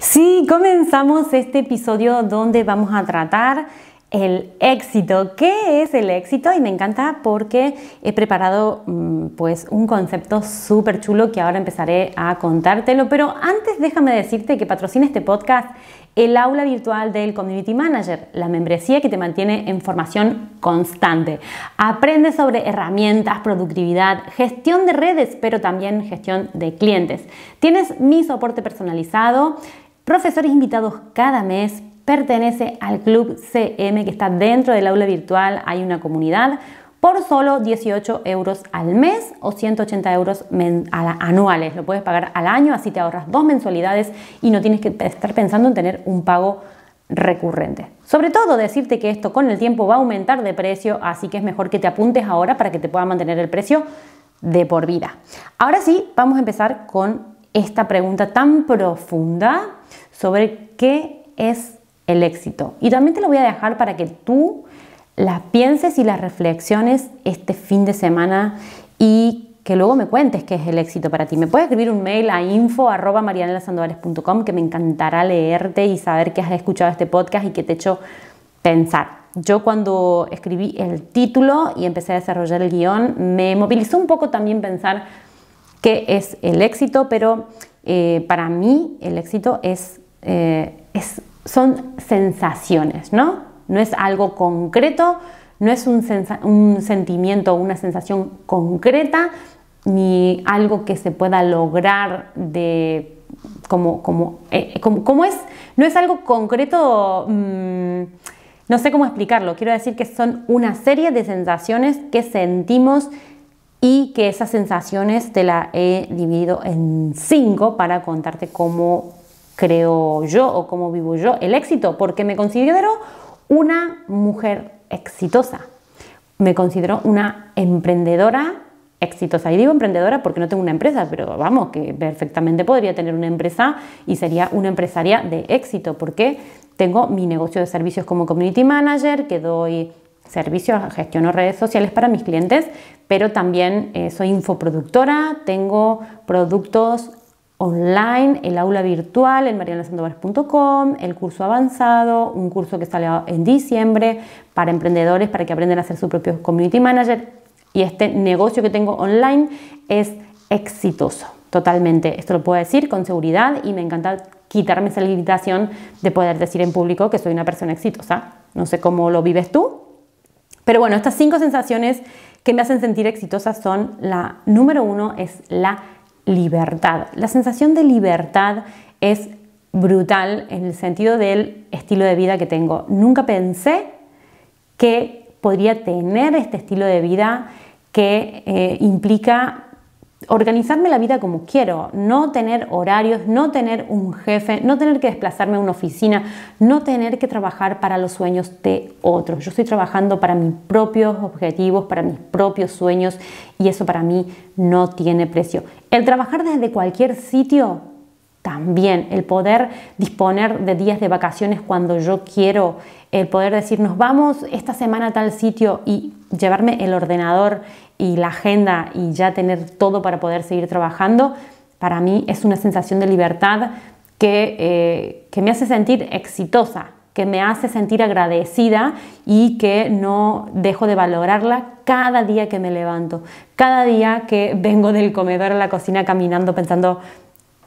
Sí, comenzamos este episodio donde vamos a tratar el éxito. ¿Qué es el éxito? Y me encanta porque he preparado mm, pues un concepto súper chulo que ahora empezaré a contártelo. Pero antes déjame decirte que patrocina este podcast el aula virtual del Community Manager, la membresía que te mantiene en formación constante. Aprende sobre herramientas, productividad, gestión de redes, pero también gestión de clientes. Tienes mi soporte personalizado profesores invitados cada mes, pertenece al Club CM que está dentro del aula virtual, hay una comunidad por solo 18 euros al mes o 180 euros anuales. Lo puedes pagar al año, así te ahorras dos mensualidades y no tienes que estar pensando en tener un pago recurrente. Sobre todo decirte que esto con el tiempo va a aumentar de precio, así que es mejor que te apuntes ahora para que te pueda mantener el precio de por vida. Ahora sí, vamos a empezar con esta pregunta tan profunda sobre qué es el éxito. Y también te lo voy a dejar para que tú las pienses y las reflexiones este fin de semana y que luego me cuentes qué es el éxito para ti. Me puedes escribir un mail a info.marianelasandovares.com que me encantará leerte y saber que has escuchado este podcast y que te he hecho pensar. Yo cuando escribí el título y empecé a desarrollar el guión, me movilizó un poco también pensar qué es el éxito, pero eh, para mí el éxito es eh, es, son sensaciones, ¿no? No es algo concreto, no es un, sentimiento o una sensación concreta, ni algo que se pueda lograr de como, como, eh, eh, es, no es algo concreto, mm, no sé cómo explicarlo, quiero decir que son una serie de sensaciones que sentimos y que esas sensaciones te la he dividido en cinco para contarte cómo creo yo o cómo vivo yo el éxito, porque me considero una mujer exitosa, me considero una emprendedora exitosa. Y digo emprendedora porque no tengo una empresa, pero vamos, que perfectamente podría tener una empresa y sería una empresaria de éxito, porque tengo mi negocio de servicios como community manager, que doy servicios, gestiono redes sociales para mis clientes, pero también eh, soy infoproductora, tengo productos online, el aula virtual en marianasandoval.com, el curso avanzado, un curso que sale en diciembre para emprendedores para que aprendan a ser su propio community manager y este negocio que tengo online es exitoso, totalmente. Esto lo puedo decir con seguridad y me encanta quitarme esa limitación de poder decir en público que soy una persona exitosa. No sé cómo lo vives tú, pero bueno, estas cinco sensaciones que me hacen sentir exitosa son la número uno es la libertad. La sensación de libertad es brutal en el sentido del estilo de vida que tengo. Nunca pensé que podría tener este estilo de vida que eh, implica organizarme la vida como quiero, no tener horarios, no tener un jefe, no tener que desplazarme a una oficina, no tener que trabajar para los sueños de otros. Yo estoy trabajando para mis propios objetivos, para mis propios sueños y eso para mí no tiene precio. El trabajar desde cualquier sitio también, el poder disponer de días de vacaciones cuando yo quiero, el poder decir nos vamos esta semana a tal sitio y llevarme el ordenador y la agenda y ya tener todo para poder seguir trabajando, para mí es una sensación de libertad que, eh, que me hace sentir exitosa, que me hace sentir agradecida y que no dejo de valorarla cada día que me levanto, cada día que vengo del comedor a la cocina caminando pensando,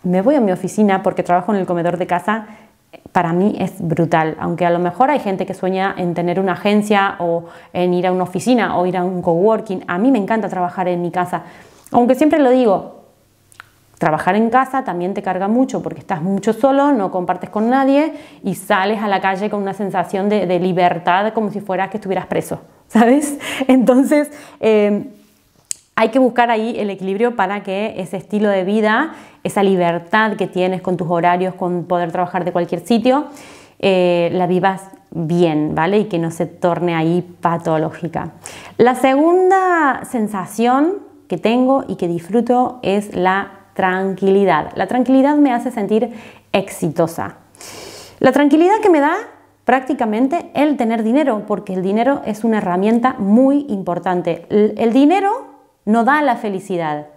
me voy a mi oficina porque trabajo en el comedor de casa para mí es brutal, aunque a lo mejor hay gente que sueña en tener una agencia o en ir a una oficina o ir a un coworking, a mí me encanta trabajar en mi casa, aunque siempre lo digo, trabajar en casa también te carga mucho porque estás mucho solo, no compartes con nadie y sales a la calle con una sensación de, libertad como si fueras que estuvieras preso, ¿sabes? Entonces... Eh, hay que buscar ahí el equilibrio para que ese estilo de vida esa libertad que tienes con tus horarios, con poder trabajar de cualquier sitio, eh, la vivas bien, ¿vale? Y que no se torne ahí patológica. La segunda sensación que tengo y que disfruto es la tranquilidad. La tranquilidad me hace sentir exitosa. La tranquilidad que me da prácticamente el tener dinero, porque el dinero es una herramienta muy importante. el dinero no da la felicidad,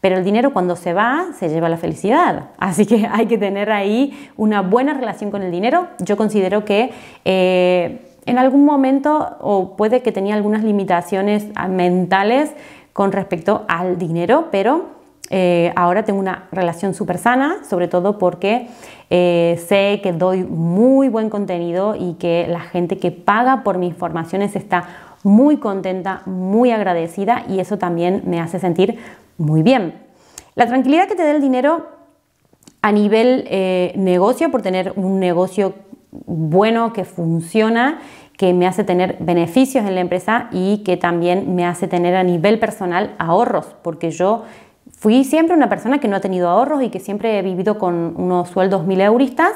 pero el dinero cuando se va, se lleva la felicidad. Así que hay que tener ahí una buena relación con el dinero. Yo considero que... Eh, en algún momento, o puede que tenía algunas limitaciones mentales con respecto al dinero, pero eh, ahora tengo una relación súper sana, sobre todo porque eh, sé que doy muy buen contenido y que la gente que paga por mis formaciones está muy contenta, muy agradecida y eso también me hace sentir muy bien. La tranquilidad que te da el dinero a nivel eh, negocio, por tener un negocio bueno que funciona, que me hace tener beneficios en la empresa y que también me hace tener a nivel personal ahorros, porque yo fui siempre una persona que no ha tenido ahorros y que siempre he vivido con unos sueldos mil euristas.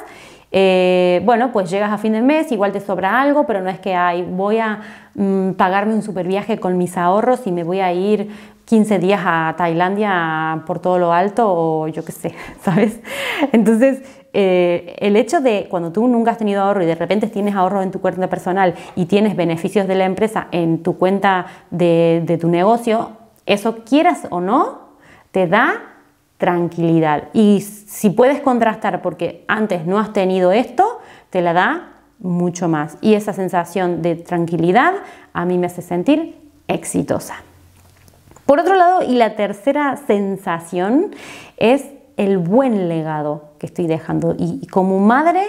Eh, bueno, pues llegas a fin de mes, igual te sobra algo, pero no es que ay, voy a mm, pagarme un super viaje con mis ahorros y me voy a ir 15 días a Tailandia por todo lo alto o yo qué sé, ¿sabes? Entonces, eh, el hecho de cuando tú nunca has tenido ahorro y de repente tienes ahorro en tu cuenta personal y tienes beneficios de la empresa en tu cuenta de tu negocio, eso quieras o no, te da tranquilidad. Y si puedes contrastar porque antes no has tenido esto, te la da mucho más. Y esa sensación de tranquilidad a mí me hace sentir exitosa. Por otro lado, y la tercera sensación es el buen legado que estoy dejando. Y, como madre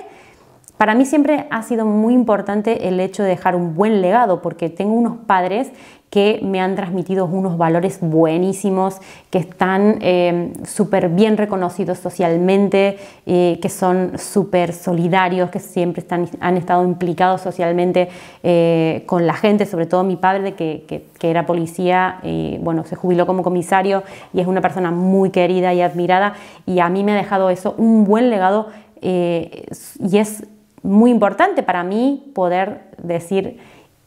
para mí siempre ha sido muy importante el hecho de dejar un buen legado, porque tengo unos padres que me han transmitido unos valores buenísimos, que están em, súper bien reconocidos socialmente, eh, que son súper solidarios, que siempre están, han estado implicados socialmente eh, con la gente, sobre todo mi padre, que, que, era policía, y, bueno, se jubiló como comisario y es una persona muy querida y admirada, y a mí me ha dejado eso, un buen legado eh, y es muy importante para mí poder decir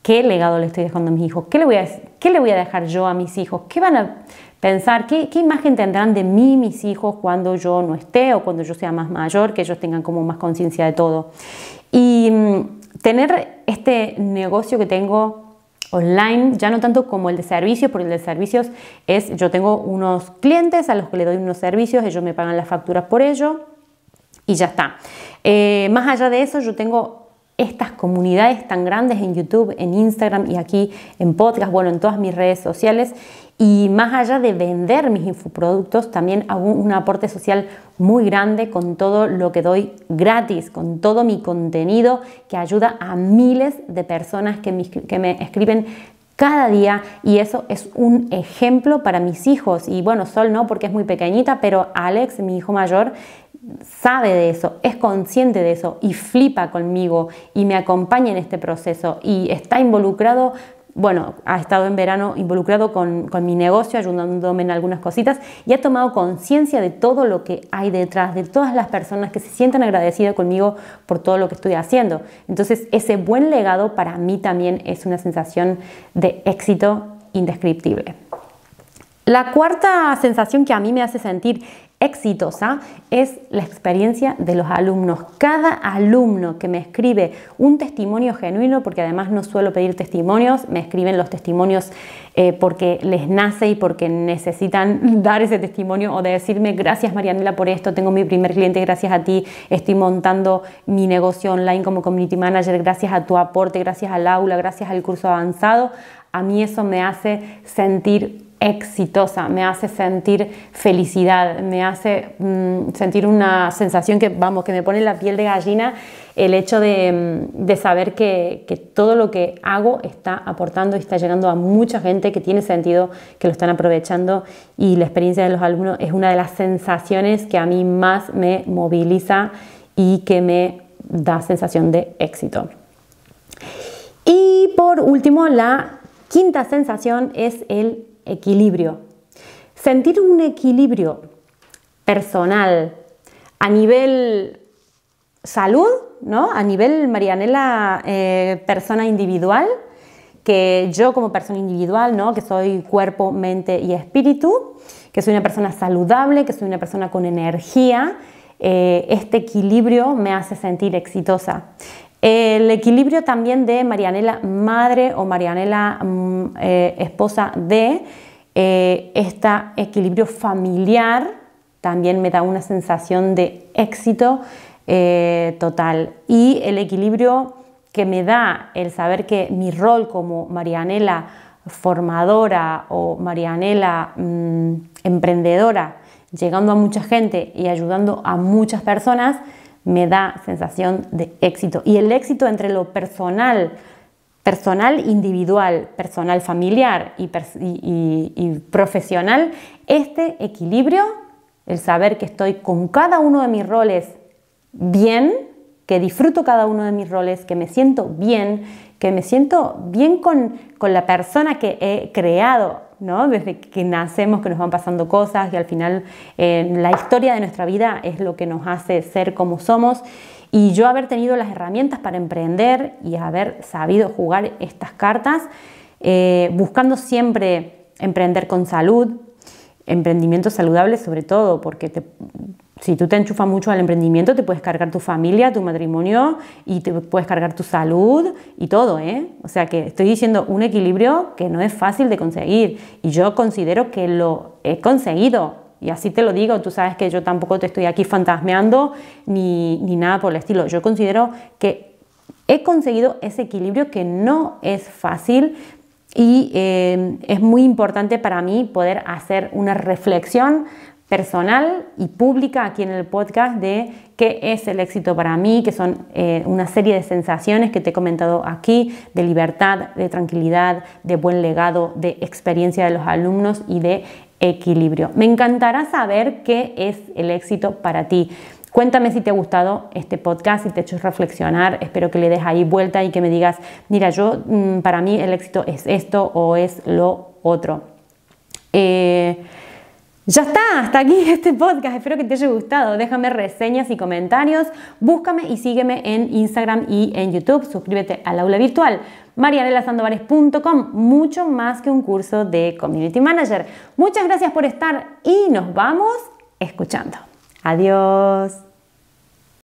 qué legado le estoy dejando a mis hijos, qué le voy a, qué le voy a dejar yo a mis hijos, qué van a pensar, qué, qué imagen tendrán de mí mis hijos cuando yo no esté o cuando yo sea más mayor, que ellos tengan como más conciencia de todo. Y mm, tener este negocio que tengo online, ya no tanto como el de servicios, porque el de servicios es, yo tengo unos clientes a los que le doy unos servicios, ellos me pagan las facturas por ello y ya está. Eh, más allá de eso, yo tengo estas comunidades tan grandes en YouTube, en Instagram y aquí en podcast, bueno, en todas mis redes sociales. Y más allá de vender mis infoproductos, también hago un aporte social muy grande con todo lo que doy gratis, con todo mi contenido que ayuda a miles de personas que que me escriben cada día y eso es un ejemplo para mis hijos. Y bueno, Sol no porque es muy pequeñita, pero Alex, mi hijo mayor, sabe de eso, es consciente de eso y flipa conmigo y me acompaña en este proceso y está involucrado, bueno, ha estado en verano involucrado con, mi negocio, ayudándome en algunas cositas y ha tomado conciencia de todo lo que hay detrás, de todas las personas que se sientan agradecidas conmigo por todo lo que estoy haciendo. Entonces, ese buen legado para mí también es una sensación de éxito indescriptible. La cuarta sensación que a mí me hace sentir exitosa es la experiencia de los alumnos. Cada alumno que me escribe un testimonio genuino, porque además no suelo pedir testimonios, me escriben los testimonios eh, porque les nace y porque necesitan dar ese testimonio o decirme gracias Marianela por esto, tengo mi primer cliente gracias a ti, estoy montando mi negocio online como community manager gracias a tu aporte, gracias al aula, gracias al curso avanzado. A mí eso me hace sentir exitosa, me hace sentir felicidad, me hace mm, sentir una sensación que, vamos, que me pone la piel de gallina el hecho de, mm, saber que, todo lo que hago está aportando y está llegando a mucha gente que tiene sentido, que lo están aprovechando y la experiencia de los alumnos es una de las sensaciones que a mí más me moviliza y que me da sensación de éxito. Y por último, la quinta sensación es el equilibrio. Sentir un equilibrio personal a nivel salud, ¿no? A nivel Marianela eh, persona individual, que yo como persona individual, ¿no? que soy cuerpo, mente y espíritu, que soy una persona saludable, que soy una persona con energía, eh, este equilibrio me hace sentir exitosa. El equilibrio también de Marianela madre o Marianela mm, eh, esposa de eh, este equilibrio familiar también me da una sensación de éxito eh, total. Y el equilibrio que me da el saber que mi rol como Marianela formadora o Marianela mm, emprendedora, llegando a mucha gente y ayudando a muchas personas, me da sensación de éxito. Y el éxito entre lo personal, personal individual, personal familiar y, profesional, este equilibrio, el saber que estoy con cada uno de mis roles bien, que disfruto cada uno de mis roles, que me siento bien, que me siento bien con, con la persona que he creado desde que nacemos, que nos van pasando cosas y al final eh, la historia de nuestra vida es lo que nos hace ser como somos. Y yo haber tenido las herramientas para emprender y haber sabido jugar estas cartas, eh, buscando siempre emprender con salud, emprendimiento saludable sobre todo, porque te, si tú te enchufas mucho al emprendimiento, te puedes cargar tu familia, tu matrimonio y te puedes cargar tu salud y todo, ¿eh? O sea que estoy diciendo un equilibrio que no es fácil de conseguir y yo considero que lo he conseguido. Y así te lo digo, tú sabes que yo tampoco te estoy aquí fantasmeando ni, nada por el estilo. Yo considero que he conseguido ese equilibrio que no es fácil y eh, es muy importante para mí poder hacer una reflexión personal y pública aquí en el podcast de qué es el éxito para mí, que son eh, una serie de sensaciones que te he comentado aquí, de libertad, de tranquilidad, de buen legado, de experiencia de los alumnos y de equilibrio. Me encantará saber qué es el éxito para ti. Cuéntame si te ha gustado este podcast, si te ha hecho reflexionar, espero que le des ahí vuelta y que me digas, mira, yo mm, para mí el éxito es esto o es lo otro. Eh, ya está, hasta aquí este podcast. Espero que te haya gustado. Déjame reseñas y comentarios. Búscame y sígueme en Instagram y en YouTube. Suscríbete al aula virtual marianelasandovares.com, mucho más que un curso de Community Manager. Muchas gracias por estar y nos vamos escuchando. Adiós.